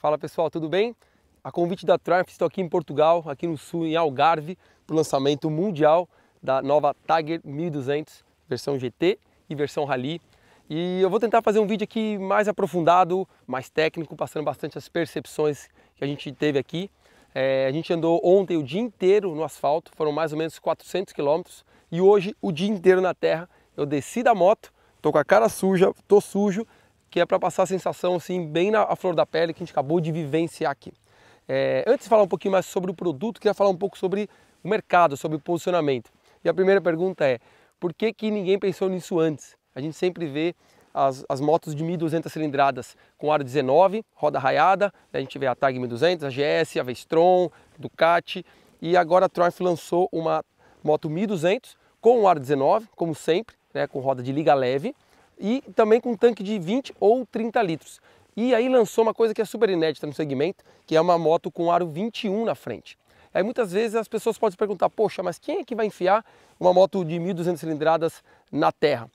Fala pessoal, tudo bem? A convite da Triumph, estou aqui em Portugal, aqui no sul, em Algarve, para o lançamento mundial da nova Tiger 1200, versão GT e versão Rally. E eu vou tentar fazer um vídeo aqui mais aprofundado, mais técnico, passando bastante as percepções que a gente teve aqui. É, a gente andou ontem o dia inteiro no asfalto, foram mais ou menos 400 quilômetros, e hoje o dia inteiro na terra. Eu desci da moto, tô com a cara suja, tô sujo, que é para passar a sensação assim bem na flor da pele que a gente acabou de vivenciar aqui. É, antes de falar um pouquinho mais sobre o produto, queria falar um pouco sobre o mercado, sobre o posicionamento. E a primeira pergunta é, por que, que ninguém pensou nisso antes? A gente sempre vê as, as motos de 1.200 cilindradas com aro 19, roda raiada, né, a gente vê a TAG 1.200, a GS, a Vestron, Ducati, e agora a Triumph lançou uma moto 1.200 com o aro 19, como sempre, né? com roda de liga leve, e também com um tanque de 20 ou 30 litros. E aí lançou uma coisa que é super inédita no segmento, que é uma moto com aro 21 na frente. Aí muitas vezes as pessoas podem se perguntar, poxa, mas quem é que vai enfiar uma moto de 1.200 cilindradas na terra?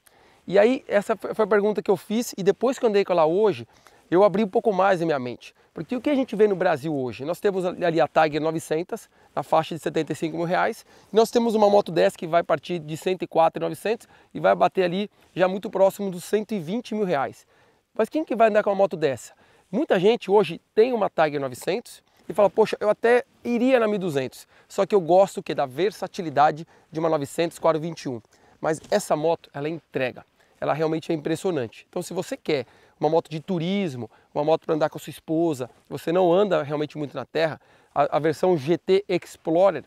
E aí essa foi a pergunta que eu fiz e depois que eu andei com ela hoje, eu abri um pouco mais a minha mente. Porque o que a gente vê no Brasil hoje? Nós temos ali a Tiger 900, na faixa de 75 mil reais, e nós temos uma moto dessa que vai partir de 104,900 e vai bater ali já muito próximo dos 120 mil reais. Mas quem que vai andar com uma moto dessa? Muita gente hoje tem uma Tiger 900 e fala, poxa, eu até iria na 1200, só que eu gosto que da versatilidade de uma 900 421. Mas essa moto, ela entrega ela realmente é impressionante. Então, se você quer uma moto de turismo, uma moto para andar com a sua esposa, você não anda realmente muito na terra, a, a versão GT Explorer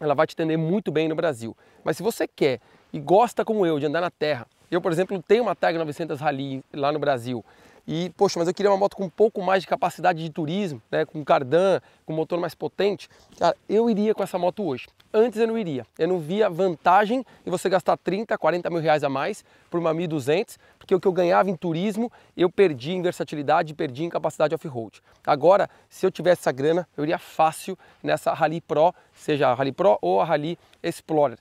ela vai te atender muito bem no Brasil. Mas se você quer e gosta como eu de andar na terra, eu, por exemplo, tenho uma Tag 900 Rally lá no Brasil e, poxa, mas eu queria uma moto com um pouco mais de capacidade de turismo, né? com cardan, com motor mais potente. Cara, eu iria com essa moto hoje. Antes eu não iria. Eu não via vantagem em você gastar 30, 40 mil reais a mais por uma 1.200, porque o que eu ganhava em turismo, eu perdi em versatilidade, perdi em capacidade off-road. Agora, se eu tivesse essa grana, eu iria fácil nessa Rally Pro, seja a Rally Pro ou a Rally Explorer.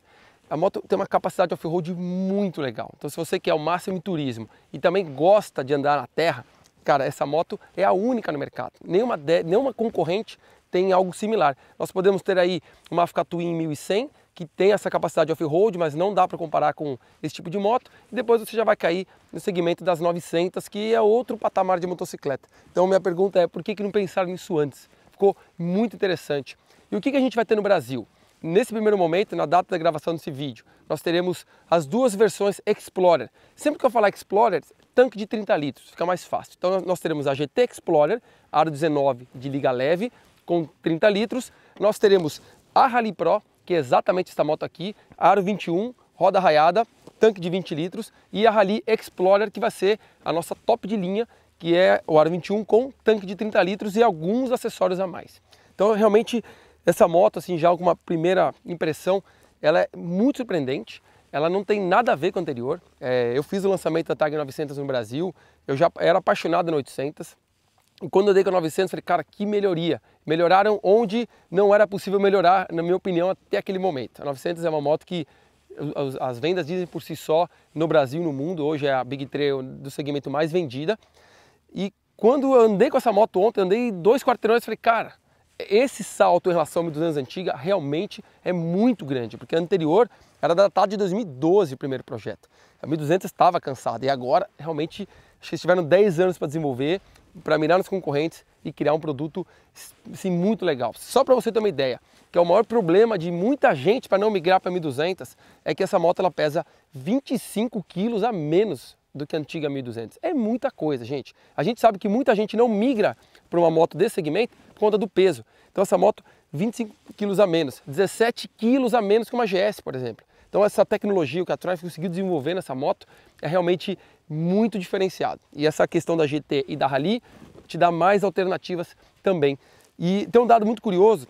A moto tem uma capacidade off-road muito legal. Então se você quer o máximo em turismo e também gosta de andar na terra, cara, essa moto é a única no mercado. Nenhuma, de, nenhuma concorrente tem algo similar. Nós podemos ter aí uma Africa Twin 1100, que tem essa capacidade off-road, mas não dá para comparar com esse tipo de moto. E depois você já vai cair no segmento das 900, que é outro patamar de motocicleta. Então minha pergunta é, por que, que não pensaram nisso antes? Ficou muito interessante. E o que, que a gente vai ter no Brasil? nesse primeiro momento, na data da gravação desse vídeo, nós teremos as duas versões Explorer. Sempre que eu falar Explorer, tanque de 30 litros, fica mais fácil. Então nós teremos a GT Explorer, aro 19 de liga leve, com 30 litros. Nós teremos a Rally Pro, que é exatamente esta moto aqui, aro 21, roda raiada, tanque de 20 litros. E a Rally Explorer, que vai ser a nossa top de linha, que é o aro 21 com tanque de 30 litros e alguns acessórios a mais. Então realmente essa moto, assim, já alguma primeira impressão, ela é muito surpreendente. Ela não tem nada a ver com a anterior. É, eu fiz o lançamento da TAG 900 no Brasil, eu já era apaixonado na 800. E quando eu dei com a 900, falei, cara, que melhoria. Melhoraram onde não era possível melhorar, na minha opinião, até aquele momento. A 900 é uma moto que as vendas dizem por si só no Brasil no mundo. Hoje é a Big 3 do segmento mais vendida. E quando eu andei com essa moto ontem, andei dois quarteirões, falei, cara, esse salto em relação ao 1200 antiga realmente é muito grande, porque a anterior era datada de 2012 o primeiro projeto. A 1200 estava cansada e agora realmente eles tiveram 10 anos para desenvolver, para mirar nos concorrentes e criar um produto assim, muito legal. Só para você ter uma ideia, que é o maior problema de muita gente para não migrar para 1200 é que essa moto ela pesa 25 quilos a menos do que a antiga 1200. É muita coisa, gente. A gente sabe que muita gente não migra para uma moto desse segmento por conta do peso. Então essa moto 25 quilos a menos, 17 quilos a menos que uma GS, por exemplo. Então essa tecnologia que a Triumph conseguiu desenvolver nessa moto é realmente muito diferenciada. E essa questão da GT e da Rally te dá mais alternativas também. E tem um dado muito curioso,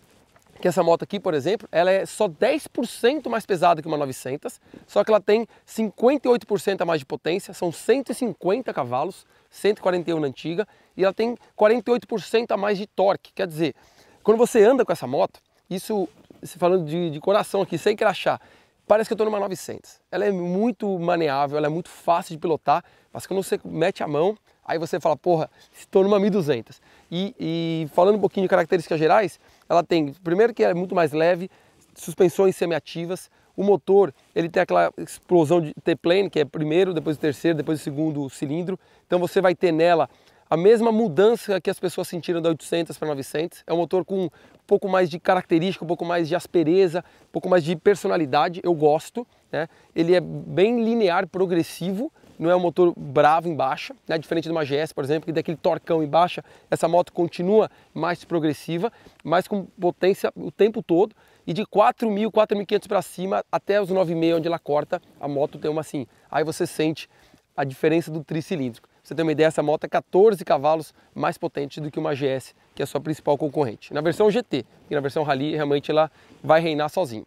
que essa moto aqui, por exemplo, ela é só 10% mais pesada que uma 900, só que ela tem 58% a mais de potência, são 150 cavalos, 141 na antiga, e ela tem 48% a mais de torque. Quer dizer, quando você anda com essa moto, isso falando de, de coração aqui, sem crachar, parece que eu estou numa 900. Ela é muito maneável, ela é muito fácil de pilotar, mas quando você mete a mão, aí você fala, porra, estou numa 1200. E, e falando um pouquinho de características gerais, ela tem, primeiro que é muito mais leve, suspensões semiativas, o motor, ele tem aquela explosão de T-plane, que é primeiro, depois o terceiro, depois o segundo cilindro. Então você vai ter nela a mesma mudança que as pessoas sentiram da 800 para 900. É um motor com um pouco mais de característica, um pouco mais de aspereza, um pouco mais de personalidade. Eu gosto. Né? Ele é bem linear, progressivo. Não é um motor bravo em baixa, né? diferente de uma GS, por exemplo, que daquele torcão em baixa, essa moto continua mais progressiva, mas com potência o tempo todo. E de 4.000, 4.500 para cima, até os 9.5, onde ela corta, a moto tem uma assim. Aí você sente a diferença do tricilíndrico você ter uma ideia, essa moto é 14 cavalos mais potente do que uma GS, que é a sua principal concorrente. Na versão GT, e na versão Rally, realmente ela vai reinar sozinho.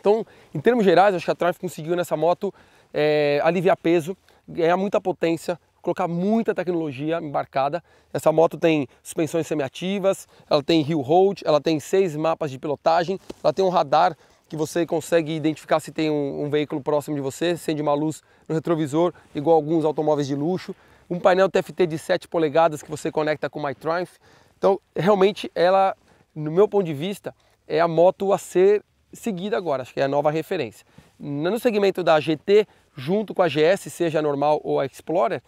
Então, em termos gerais, acho que a Triumph conseguiu nessa moto é, aliviar peso, ganhar muita potência, colocar muita tecnologia embarcada. Essa moto tem suspensões semiativas, ela tem hill hold, ela tem seis mapas de pilotagem, ela tem um radar que você consegue identificar se tem um, um veículo próximo de você, acende uma luz no retrovisor, igual alguns automóveis de luxo um painel TFT de 7 polegadas que você conecta com o MyTriumph. Então, realmente, ela, no meu ponto de vista, é a moto a ser seguida agora, acho que é a nova referência. No segmento da GT, junto com a GS, seja a normal ou a Explorer,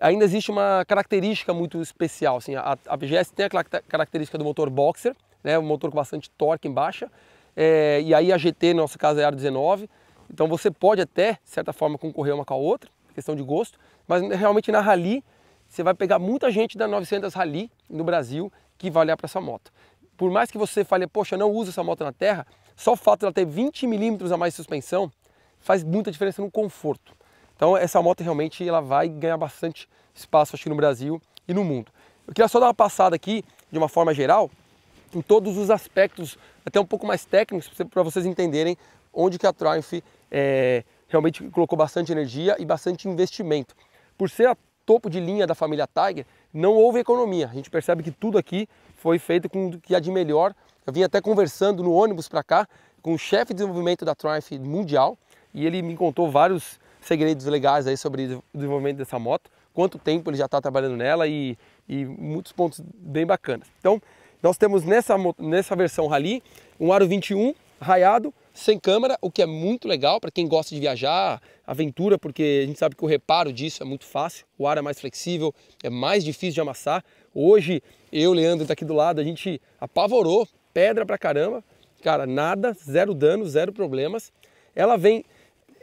ainda existe uma característica muito especial. Assim, a, a GS tem a característica do motor boxer, né, um motor com bastante torque em baixa, é, e aí a GT, no nosso caso, é a Aro 19, então você pode até, de certa forma, concorrer uma com a outra, questão de gosto, mas realmente na Rally, você vai pegar muita gente da 900 Rally no Brasil que vai olhar para essa moto. Por mais que você fale, poxa, não usa essa moto na terra, só o fato dela ter 20 milímetros a mais de suspensão faz muita diferença no conforto. Então essa moto realmente ela vai ganhar bastante espaço aqui no Brasil e no mundo. Eu queria só dar uma passada aqui, de uma forma geral, em todos os aspectos, até um pouco mais técnicos, para vocês entenderem onde que a Triumph é, realmente colocou bastante energia e bastante investimento. Por ser a topo de linha da família Tiger, não houve economia. A gente percebe que tudo aqui foi feito com o que há de melhor. Eu vim até conversando no ônibus para cá com o chefe de desenvolvimento da Triumph Mundial e ele me contou vários segredos legais aí sobre o desenvolvimento dessa moto, quanto tempo ele já está trabalhando nela e, e muitos pontos bem bacanas. Então, nós temos nessa, nessa versão Rally um aro 21 raiado sem câmera, o que é muito legal para quem gosta de viajar, aventura, porque a gente sabe que o reparo disso é muito fácil, o ar é mais flexível, é mais difícil de amassar. Hoje, eu, Leandro, está aqui do lado, a gente apavorou, pedra pra caramba, cara, nada, zero dano, zero problemas. Ela vem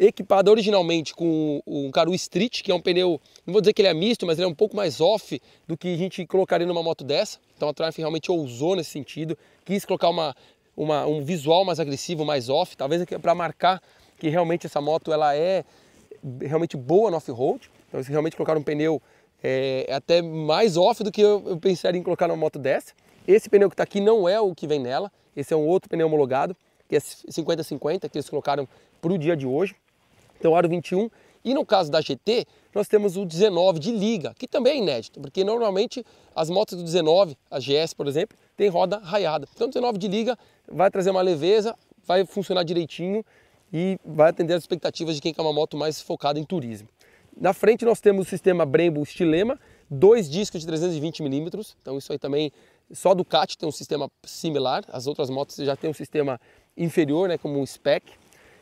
equipada originalmente com um Caru Street, que é um pneu, não vou dizer que ele é misto, mas ele é um pouco mais off do que a gente colocaria numa moto dessa. Então a Triumph realmente ousou nesse sentido, quis colocar uma uma, um visual mais agressivo, mais off, talvez é para marcar que realmente essa moto ela é realmente boa no off-road. Então, eles realmente colocaram um pneu é, até mais off do que eu, eu pensaria em colocar numa moto dessa. Esse pneu que está aqui não é o que vem nela, esse é um outro pneu homologado, que é 50-50, que eles colocaram para o dia de hoje. Então, aro 21. E no caso da GT, nós temos o 19 de liga, que também é inédito, porque normalmente as motos do 19, a GS, por exemplo, tem roda raiada. Então 19 de liga vai trazer uma leveza, vai funcionar direitinho e vai atender as expectativas de quem quer uma moto mais focada em turismo. Na frente nós temos o sistema Brembo Stilema, dois discos de 320 mm, então isso aí também só Ducati tem um sistema similar, as outras motos já tem um sistema inferior, né, como um spec.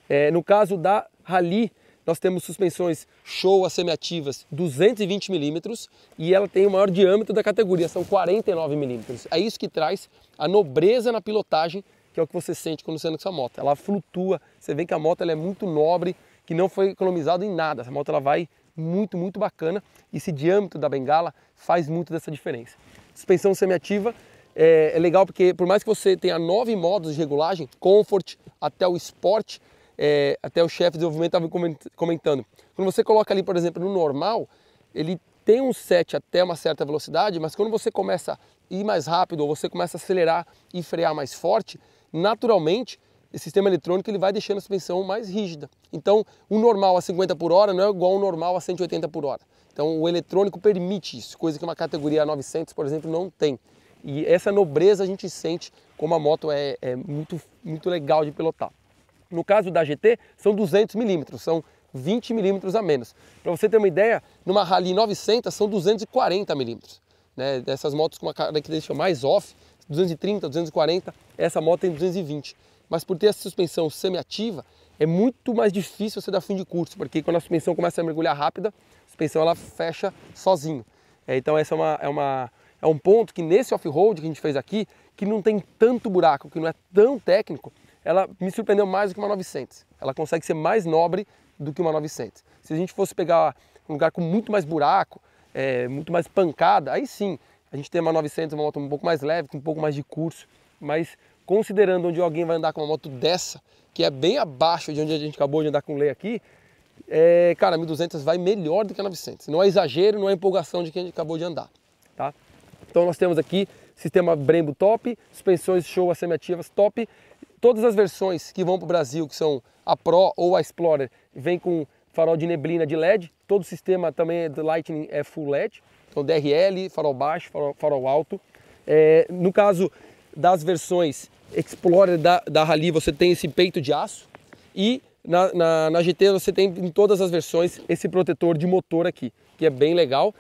É, no caso da Rally, nós temos suspensões show semiativas 220 milímetros e ela tem o maior diâmetro da categoria, são 49 milímetros. É isso que traz a nobreza na pilotagem, que é o que você sente quando você anda com sua moto. Ela flutua, você vê que a moto ela é muito nobre, que não foi economizado em nada. Essa moto ela vai muito, muito bacana. Esse diâmetro da bengala faz muito dessa diferença. Suspensão semiativa é, é legal porque por mais que você tenha nove modos de regulagem, Comfort até o Sport, é, até o chefe de desenvolvimento estava comentando. Quando você coloca ali, por exemplo, no normal, ele tem um set até uma certa velocidade, mas quando você começa a ir mais rápido ou você começa a acelerar e frear mais forte, naturalmente esse sistema eletrônico ele vai deixando a suspensão mais rígida. Então, o normal a 50 por hora não é igual ao normal a 180 por hora. Então, o eletrônico permite isso, coisa que uma categoria 900, por exemplo, não tem. E essa nobreza a gente sente como a moto é, é muito, muito legal de pilotar. No caso da GT, são 200 milímetros, são 20 milímetros a menos. Para você ter uma ideia, numa Rally 900 são 240 milímetros. Né? Dessas motos com uma característica mais off, 230, 240, essa moto tem 220. Mas por ter a suspensão semiativa, é muito mais difícil você dar fim de curso, porque quando a suspensão começa a mergulhar rápida, a suspensão ela fecha sozinho. É, então essa é uma, é, uma, é um ponto que nesse off-road que a gente fez aqui, que não tem tanto buraco, que não é tão técnico, ela me surpreendeu mais do que uma 900. Ela consegue ser mais nobre do que uma 900. Se a gente fosse pegar um lugar com muito mais buraco, é, muito mais pancada, aí sim, a gente tem uma 900, uma moto um pouco mais leve, com um pouco mais de curso, mas considerando onde alguém vai andar com uma moto dessa, que é bem abaixo de onde a gente acabou de andar com o Lei aqui, é, cara, 1200 vai melhor do que a 900. Não é exagero, não é empolgação de quem a gente acabou de andar, tá? Então nós temos aqui sistema Brembo top, suspensões show semiativas top, Todas as versões que vão para o Brasil, que são a Pro ou a Explorer, vem com farol de neblina de LED. Todo o sistema também é do Lightning é full LED. Então DRL, farol baixo, farol, farol alto. É, no caso das versões Explorer da, da Rally, você tem esse peito de aço. E na, na, na GT você tem em todas as versões esse protetor de motor aqui, que é bem legal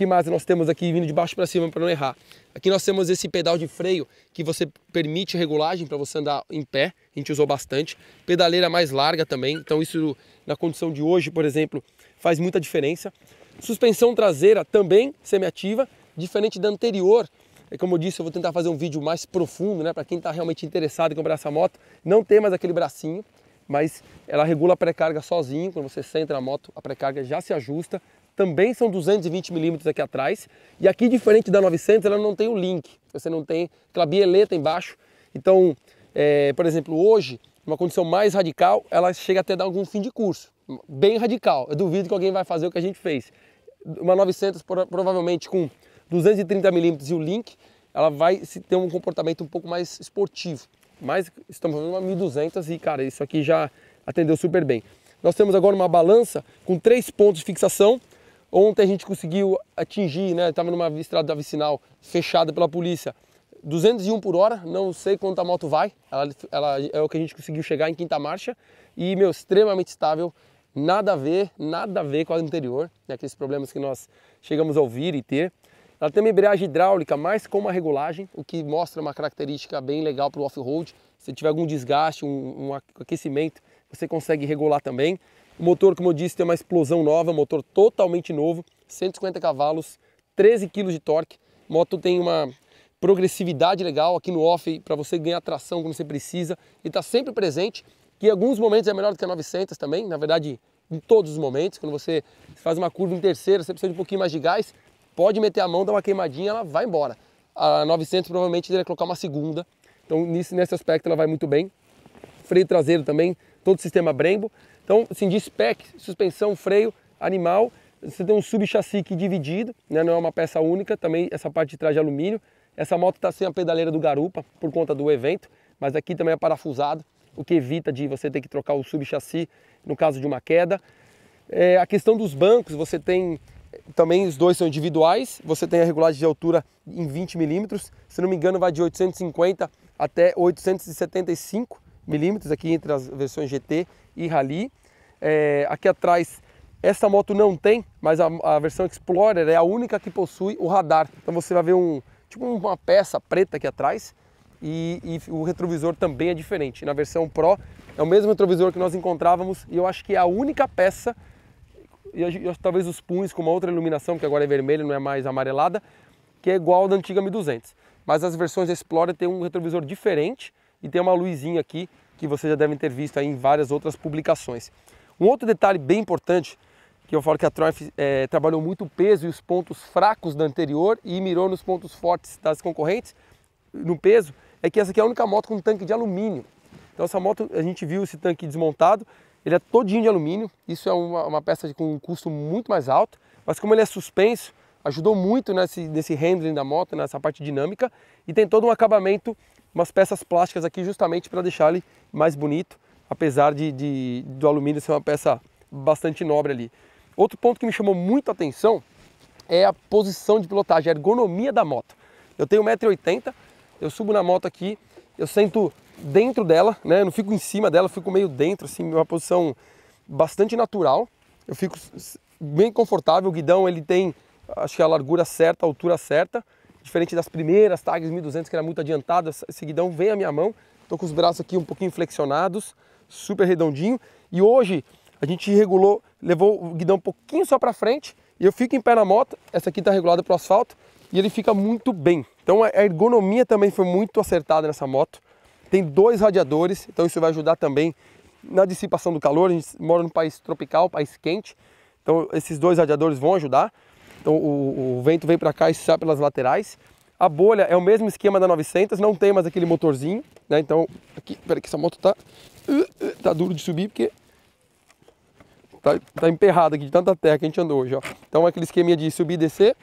que mais nós temos aqui vindo de baixo para cima para não errar? Aqui nós temos esse pedal de freio que você permite regulagem para você andar em pé, a gente usou bastante. Pedaleira mais larga também, então isso na condição de hoje, por exemplo, faz muita diferença. Suspensão traseira também semiativa, diferente da anterior. É como eu disse, eu vou tentar fazer um vídeo mais profundo, né? Para quem está realmente interessado em comprar essa moto, não tem mais aquele bracinho, mas ela regula a pré-carga sozinho. Quando você senta na moto, a pré-carga já se ajusta também são 220 milímetros aqui atrás. E aqui, diferente da 900, ela não tem o link, você não tem aquela bieleta embaixo. Então, é, por exemplo, hoje, uma condição mais radical, ela chega até dar algum fim de curso, bem radical. Eu duvido que alguém vai fazer o que a gente fez. Uma 900, provavelmente com 230 milímetros e o link, ela vai ter um comportamento um pouco mais esportivo. Mas estamos falando uma 1200 e, cara, isso aqui já atendeu super bem. Nós temos agora uma balança com três pontos de fixação Ontem a gente conseguiu atingir, né? Estava numa estrada vicinal fechada pela polícia. 201 por hora, não sei quanto a moto vai. Ela, ela, é o que a gente conseguiu chegar em quinta marcha e meu extremamente estável, nada a ver, nada a ver com a anterior, né? aqueles problemas que nós chegamos a ouvir e ter. Ela tem uma embreagem hidráulica, mas com uma regulagem, o que mostra uma característica bem legal para o off-road. Se tiver algum desgaste, um, um aquecimento, você consegue regular também. O motor, como eu disse, tem uma explosão nova, motor totalmente novo, 150 cavalos, 13 kg de torque. moto tem uma progressividade legal aqui no off para você ganhar tração quando você precisa e está sempre presente, que em alguns momentos é melhor do que a 900 também, na verdade em todos os momentos, quando você faz uma curva em terceira, você precisa de um pouquinho mais de gás, pode meter a mão, dar uma queimadinha, ela vai embora. A 900 provavelmente teria colocar uma segunda, então nesse, nesse aspecto ela vai muito bem. Freio traseiro também, todo o sistema Brembo. Então, assim, de spec, suspensão, freio, animal, você tem um subchassi dividido, né? não é uma peça única, também essa parte de trás de alumínio. Essa moto está sem a pedaleira do garupa por conta do evento, mas aqui também é parafusado, o que evita de você ter que trocar o subchassi no caso de uma queda. É, a questão dos bancos, você tem eh, também os dois são individuais, você tem a regulagem de altura em 20 milímetros, se não me engano vai de 850 até 875 milímetros aqui entre as versões GT e Rally. É, aqui atrás, essa moto não tem, mas a, a, versão Explorer é a única que possui o radar. Então você vai ver um tipo uma peça preta aqui atrás e, e o retrovisor também é diferente. Na versão Pro é o mesmo retrovisor que nós encontrávamos e eu acho que é a única peça e, e talvez os punhos com uma outra iluminação que agora é vermelha, não é mais amarelada, que é igual da antiga 1200. Mas as versões Explorer tem um retrovisor diferente e tem uma luzinha aqui que vocês já devem ter visto em várias outras publicações. Um outro detalhe bem importante, que eu falo que a Triumph eh, é, trabalhou muito o peso e os pontos fracos da anterior e mirou nos pontos fortes das concorrentes, no peso, é que essa aqui é a única moto com tanque de alumínio. Então essa moto, a gente viu esse tanque desmontado, ele é todinho de alumínio, isso é uma, uma peça com um custo muito mais alto, mas como ele é suspenso, ajudou muito nesse, nesse handling da moto, nessa parte dinâmica, e tem todo um acabamento umas peças plásticas aqui justamente para deixar ele mais bonito, apesar de, de, do alumínio ser uma peça bastante nobre ali. Outro ponto que me chamou muito a atenção é a posição de pilotagem, a ergonomia da moto. Eu tenho 1,80m, eu subo na moto aqui, eu sento dentro dela, né? Eu não fico em cima dela, eu fico meio dentro, assim, uma posição bastante natural. Eu fico bem confortável, o guidão ele tem, acho que a largura certa, a altura certa. Diferente das primeiras tags 1200 que era muito adiantada, seguidão vem a minha mão. Tô com os braços aqui um pouquinho flexionados, super redondinho. E hoje a gente regulou, levou o guidão um pouquinho só para frente e eu fico em pé na moto. Essa aqui tá regulada para o asfalto e ele fica muito bem. Então a ergonomia também foi muito acertada nessa moto. Tem dois radiadores, então isso vai ajudar também na dissipação do calor. A gente mora num país tropical, país quente, então esses dois radiadores vão ajudar. Então o, o vento vem para cá e sai pelas laterais. A bolha é o mesmo esquema da 900, não tem mais aquele motorzinho, né? Então, aqui, peraí que essa moto tá, uh, uh, tá duro de subir porque tá, tá emperrada aqui de tanta terra que a gente andou hoje, ó. Então é aquele esqueminha de subir e descer,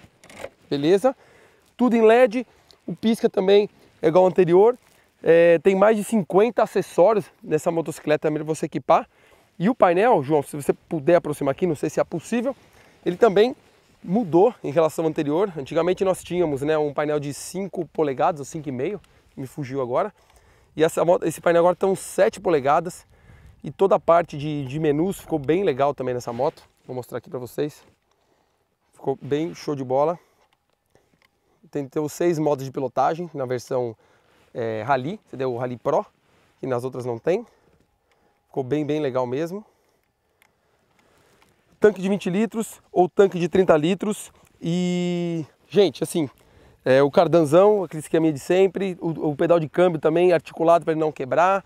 beleza? Tudo em LED, o pisca também é igual ao anterior, é, tem mais de 50 acessórios nessa motocicleta para você equipar. E o painel, João, se você puder aproximar aqui, não sei se é possível, ele também mudou em relação ao anterior. Antigamente nós tínhamos né, um painel de 5 polegadas, ou 5,5, me fugiu agora. E essa, esse painel agora estão 7 polegadas. E toda a parte de, de menus ficou bem legal também nessa moto. Vou mostrar aqui para vocês. Ficou bem show de bola. Tem, ter os seis modos de pilotagem na versão é, Rally. Você deu o Rally Pro, que nas outras não tem. Ficou bem, bem legal mesmo tanque de 20 litros ou tanque de 30 litros. E, gente, assim, é, o cardanzão, aquele esqueminha de sempre, o, o pedal de câmbio também articulado para ele não quebrar.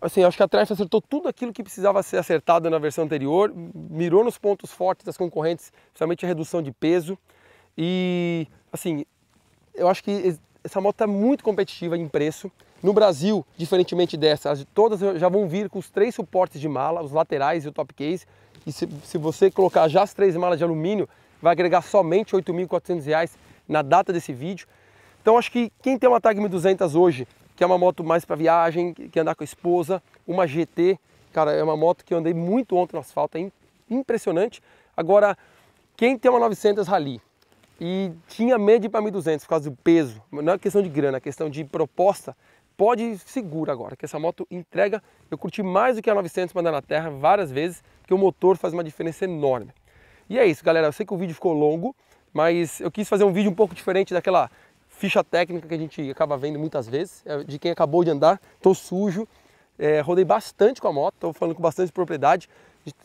Assim, acho que a Trash acertou tudo aquilo que precisava ser acertado na versão anterior, mirou nos pontos fortes das concorrentes, principalmente a redução de peso. E, assim, eu acho que essa moto está muito competitiva em preço. No Brasil, diferentemente dessa, todas já vão vir com os três suportes de mala, os laterais e o top case. E se, se você colocar já as três malas de alumínio, vai agregar somente R$ 8.400 na data desse vídeo. Então acho que quem tem uma Tag 1200 hoje, que é uma moto mais para viagem, que andar com a esposa, uma GT, cara, é uma moto que eu andei muito ontem no asfalto, é impressionante. Agora, quem tem uma 900 Rally e tinha medo de ir para 1200 por causa do peso, não é questão de grana, é questão de proposta, pode segura agora, que essa moto entrega. Eu curti mais do que a 900 mandando na terra várias vezes, porque o motor faz uma diferença enorme. E é isso, galera. Eu sei que o vídeo ficou longo, mas eu quis fazer um vídeo um pouco diferente daquela ficha técnica que a gente acaba vendo muitas vezes, é, de quem acabou de andar, Estou sujo, é, rodei bastante com a moto, estou falando com bastante propriedade,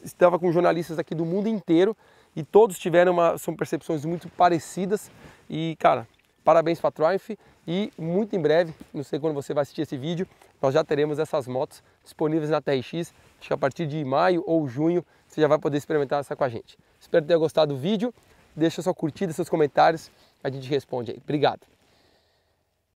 estava com jornalistas aqui do mundo inteiro e todos tiveram uma, são percepções muito parecidas e, cara, Parabéns para a Triumph e muito em breve, não sei quando você vai assistir esse vídeo, nós já teremos essas motos disponíveis na TRX. Acho que a partir de maio ou junho você já vai poder experimentar essa com a gente. Espero que tenha gostado do vídeo. Deixa sua curtida, seus comentários, a gente responde aí. Obrigado.